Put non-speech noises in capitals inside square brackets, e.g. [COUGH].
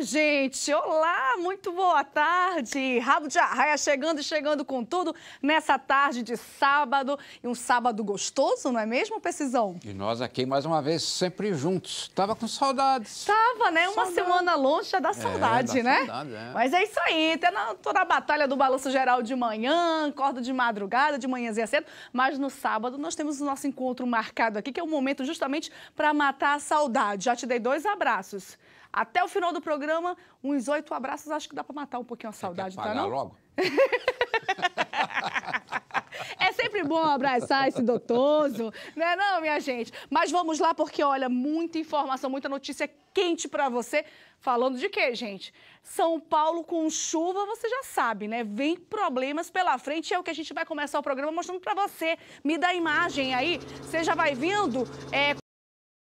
gente? Olá, muito boa tarde. Rabo de arraia chegando e chegando com tudo nessa tarde de sábado. E um sábado gostoso, não é mesmo, Precisão? E nós aqui, mais uma vez, sempre juntos. Tava com saudades. Tava, né? Uma semana longe já dá é, saudade, é, dá né? Saudade, é. Mas é isso aí. Toda a batalha do Balanço Geral de manhã, acordo de madrugada, de manhãzinha cedo. Mas no sábado nós temos o nosso encontro marcado aqui, que é o momento justamente para matar a saudade. Já te dei dois abraços. Até o final do programa, uns oito abraços, acho que dá para matar um pouquinho a saudade, tá não? logo? [LAUGHS] É sempre bom abraçar esse dotoso, né não, minha gente? Mas vamos lá, porque, olha, muita informação, muita notícia quente para você. Falando de quê, gente? São Paulo com chuva, você já sabe, né? Vem problemas pela frente. É o que a gente vai começar o programa mostrando para você. Me dá a imagem aí. Você já vai vindo é,